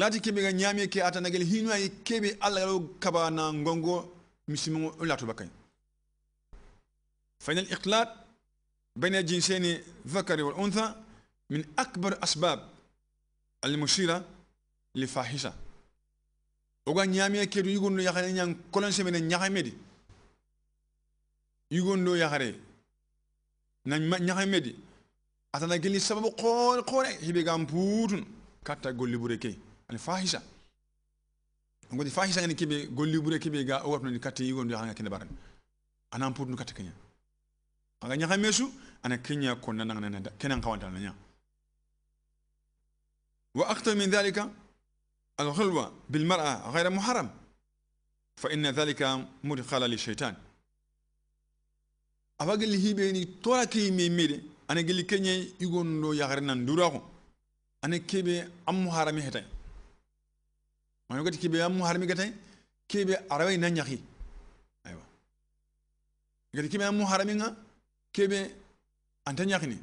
lati kebe ga nyame ke ata atanagel hinoayi kebe allah yalo kaba na ngongo misimo o bakay final fainal iqlat baina jinseni dhakari wal untha min akbar asbab al mushira li fahisa oga ke kedu yugondo yahare nyan kolon semene ñahamedi yugondo yahare na ñahamedi atana gelli sababu qol koore hibe gam putun katta gollibure key ani fahisa ngodi fahisha ngani kibe golli bure kibe ga o watno ni katte yigo ndo hanga kende baran anan pour no katte kenya aga nyaha mesu ana kenya ko nan nan nan kenan kawanta nan nya wa akthar min dhalika al khulwa bil mar'a ghayra muharram fa inna dhalika mudkhala li shaytan abagali hibe ni tola ki me mere ana gili kenya igon do yagare nan durako ana kebe am muharram heta manyo gati kibe amu harmi gatai kibe arawai na nyaki aywa gati kibe amu harmi nga kibe anta nyaki ni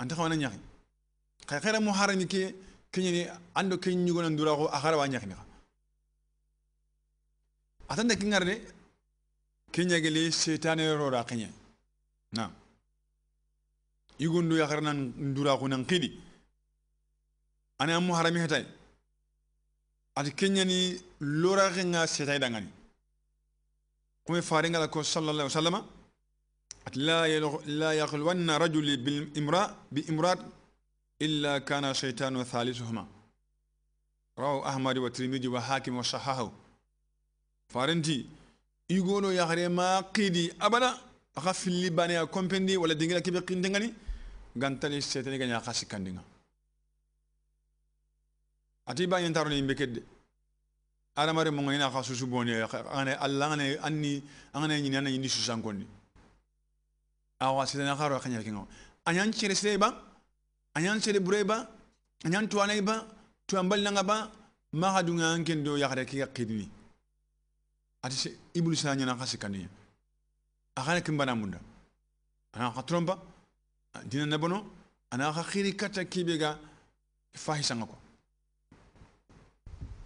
anta khawana nyaki kay khaira mu harmi ke kinyini ando kinyu gona ndura ko akhara wa nyaki ni kha atanda kingarde kinya gele shetane rora kinya na igundu ya kharna ndura ko nan kidi ana mu harmi hatai ati kenyani lora nga setai dangani kuma faringa la ko sallallahu alaihi wasallama ati la la yakhulwanna rajuli bil imra bi imrat illa kana shaytanu thalisuhuma rawu ahmad wa tirmidhi wa hakim wa sahahu farinti igolo yakhre ma qidi abada aka filli bani a kompendi wala dingira kibe qindengani gantali setani ganya khasikandinga ati bañen taroni yimɓe kedde adamare mo ngina xa susu boni ane alla ane anni angane ñini ana ñindi susankondi awa sitana xaro a xañal kinga añan cere sire ba anyan chere bure ba añan tuwana ba na nga ba maxa dunga an ken do yaxare ki ga ati se ibulu sina ñana xa kanu a xana kimbana munda ana xa trompa dina nabono ana xa xiri katta kibe fahisanga ko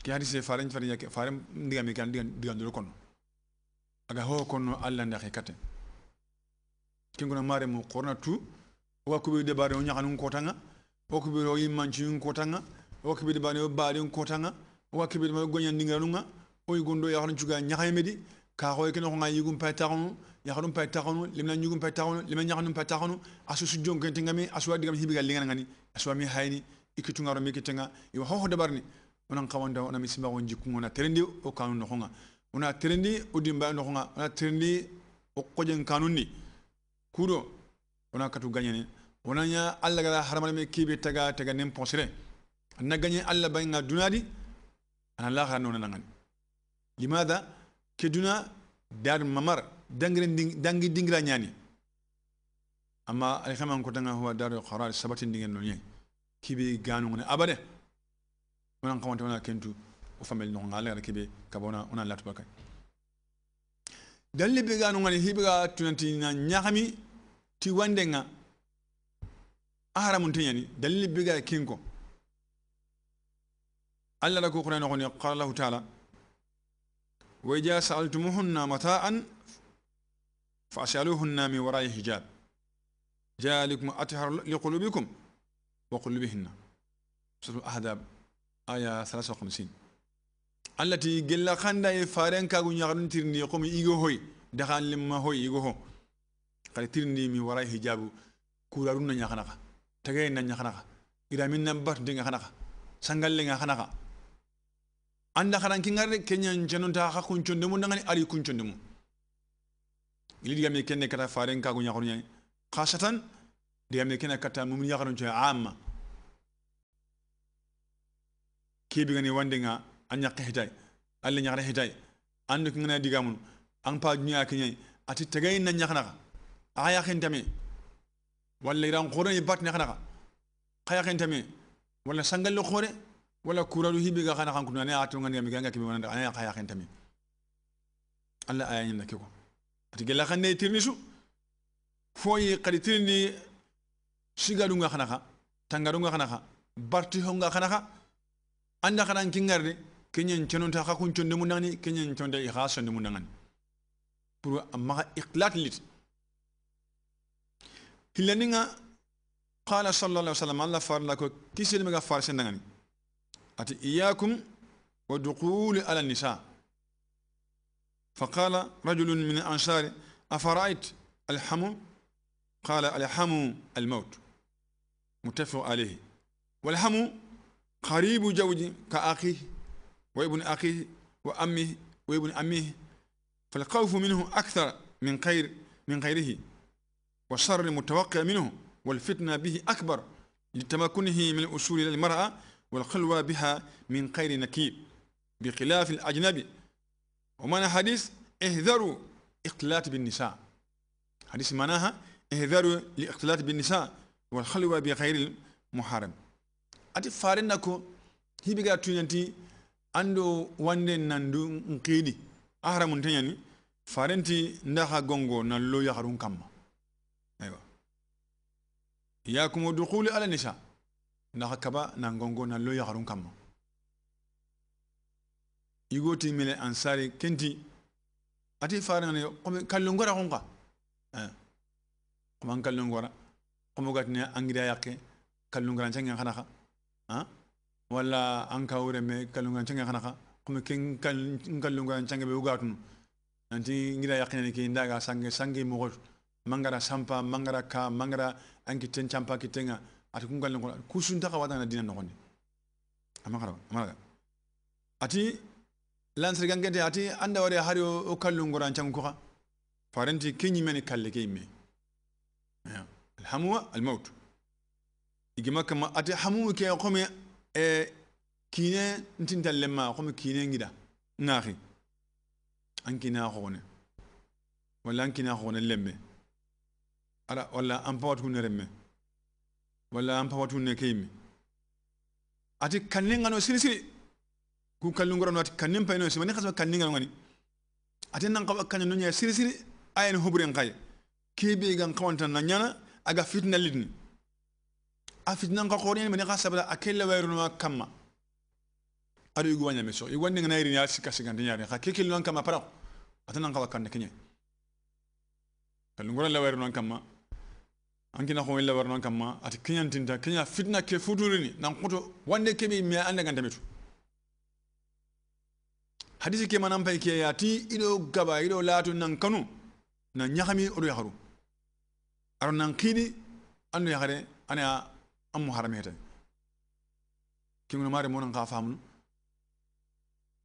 ke hadi se faren faren yake faren ndiga mi kan ndiga digan do kono aga ho kono alla nda hekate kinguna mare mo qurna tu wa kubi de bare onya kanun nga wa kubi ro kota nga wa kubi de bare kota nga wa kubi ma gonya ndiga nunga o yugondo ya haran chuga nya hayemedi ka ho kino nga yugum pataron ya haran pataron limna yugum pataron limna nya haran pataron asu su jongen tingami asu wa digam hibiga lingana ngani asu mi hayni ikitu ngaro mi kitenga iwa ho ho de barni onan kawanda ona misima on jikku ona terendi o kanu no honga ona terendi o dimba no honga ona terendi o kojen kanunni kudo ona katu ganyene ona nya allah gada haramane me kibe taga taga nem ponsere na ganye alla bayna dunadi ana la khana ona limada limadha duna dar mamar dangre dangi dingra nyani ama alhamdan ko tanga huwa daru qarar sabatin dingen no nyai kibe ganu ngone abade onan kawante ona kentu o famel no ngale ala kebe kabona onan latu bakay dalle be ga no ngale hibiga tunanti na nyakami ti wandenga ahara mun tanyani dalle be ga kinko alla la ko qur'an ko ni qala allah ta'ala wa idza sa'altumuhunna mata'an فأسألوهن من وراء حجاب ذلكم أطهر لقلوبكم وقلوبهن سورة الأحزاب aya 53 allati gella khanda e faren kagu nyagarun tirni komi igo hoy dakan limma hoy igo ho kare tirni mi waray hijabu kurarun na nyakana ka tagay na nyakana ka iramin na bat dinga kana ka sangalle nga kana anda karan kingarde kenya njanon ta ha kunchonde mun ngani ari kunchonde mun ili diga me kenne kata faren kagu nyagarun nyai khasatan diga me kenne kata mumin nyagarun choy amma kebigani wandenga an ñakke hitay alla ñakata hitay andu ki ngana digamunu an pa duña kiñayi ati tegayi na ñakanaka axa yaxintame walla iran xoreni bat ñakanaka xa yaxintame walla sangalli xore walla kuralu hibiga xana xan kunane a tunganigami ganga kibi wanande ana xa yaxintame alla aya ñinna ke ko ati gella xan nayi tirni su foyi xadi tirindi sigadunga xanaxa tangadunga xanaxa bartihonga xanaxa anda karan kingarde kenyen chononta ka kun chonde mun nangani kenyen chonde i khaso de mun nangani pour amma iqlat lit hilaninga qala sallallahu alaihi wasallam alla farla ko kisil mega farse nangani ati iyyakum wa duqul ala nisa فقال رجل من الأنصار أفرأيت الحم قال الحم الموت متفق عليه والحم قريب زوج كأخيه وابن أخيه وأمه وابن أمه فالخوف منه أكثر من غير من غيره والشر المتوقع منه والفتنة به أكبر لتمكنه من الأصول إلى المرأة والخلوة بها من غير نكير بخلاف الأجنبي ومعنى حديث اهذروا اقتلات بالنساء حديث معناها اهذروا الاختلاط بالنساء والخلوة بغير المحارم ati farinna ko hibi ga tunyanti ando wande nandu ahra mun tanyani farenti ndaha gongo na lo ya harun kamma aywa ya yakumu dukuli ala nisa ndaha kaba na gongo na lo ya harun kamma igoti mele ansari kenti ati farinani komi kallungora konka eh. koman kallungora komo gatine angida yakke kallungorancangen hanaha wala walla an ka wure me kalungan cenge xana xa comme ke nkalungan cenge be ugatunu nanti ngida yaqinani ke ndaga sange sange moxotu mangara sampa mangara ka mangara an campa kittenga ati kun kallen kono kusuntaxa watana dina noxondi ama ati lansirgankete ati anda wade hari o kallungora an cangu koxa farenti ke ñimeni kalle ke yimme alhamuwa almawtu igima kama ate hamu eh, ke komi e kine ntinta lemma komi kine ngida ngahi an kina khone wala an kina khone lemme ala wala an pawatu ne remme wala an pawatu ne kemi ate kanne no siri ku kallu no ati kanne payno sima ni kanne ngano ngani ate nan qaba kanne no nya siri ayen hubren kay kebe gan kawantan na nyana aga fitna lidni afitinan ka qorin mene ka sabala akella wayrunuma kamma aɗo yugu wañame so yugu wanni ngana yirini a sikka sigante ñarini kama kekelinoan kamma paraxo atanan xa wakkande keñe kalungoran la wayrunoan kamma ankina xoin la warnoan kamma ati keñantinta keña fitna ke futurini nan xuto wande keɓe me a andangantametu hadisi ke manan pay keya ti ido gaba ido laatu nan kanu na ñaxami oɗo yaxaru aro nan xiini ando yaxare ana am harame tan kingono mare monan ka famnu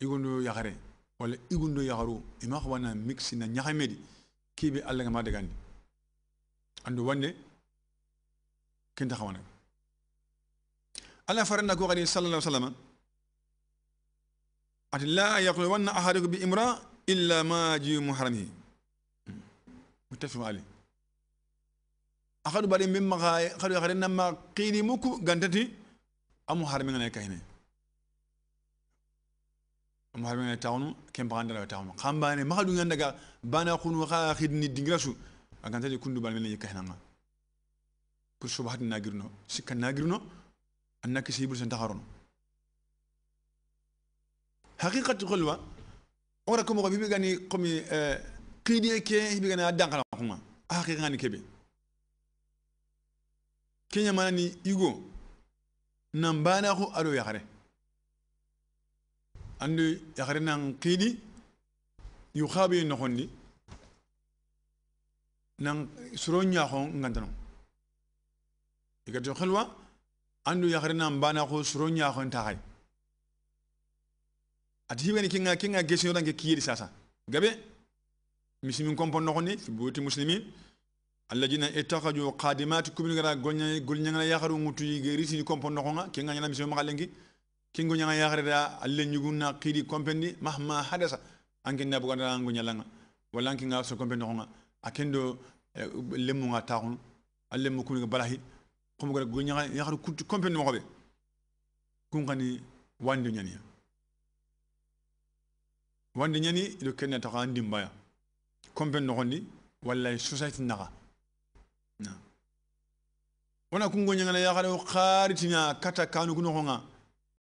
igundo yakare walla igundo yakaru ima xawana mixi na ñaxamedi kibe allah ga ma degandi andu wande kinta xawana ala faranda ko xadi sallallahu alaihi wasallam ati la yaqulu wanna ahadukum bi imra illa ma ji muharamihi muttafaq alayh akhadu bari min maga khadu ya kharenna ma qili muku gantati amu harmi ngana kahine amu harmi ngana tawnu kem baganda la tawnu khambane makhadu nganda ga bana khunu kha khidni dingrasu agantati kundu bari ngana kahina nga kur subhat nagirno sikka nagirno annaki sibul san taharono haqiqatu qulwa ora komo ko bibi gani komi qidi ke bibi gani adan kala kuma haqiqa ngani kebe kenya mana ni igo nan banaxu ado yaxare andu yaxare nan xiidi no noxondi nan nya ñaaxo ngandano igato xelwa andu yaxare nan suro nya ñaaxon ntahay ati kinga kenga kenga gesiñotanke kiyeri sasa gabe misimin no noxondi fi buti muslimin alladina itakaju qadimati kubinu gara gonya golnyanga yakharu ngutu yigeri sini kompo nokonga kenga nyana misema malengi kingo nyanga yakhare da alle nyuguna qidi kompendi mahma hadasa anke nabu ganda ngo nyalanga wala anke so kompe nokonga akendo eh, lemu nga taxun alle mu kunu balahi komo gara gonya yakharu kutu kompendi no xobe kun kani wandi nyani wandu nyani do kenna taxa ndimbaya kompe nokondi wallahi society naxa wona kungoñangana yaxare o xaaritina kata kanugunoxonga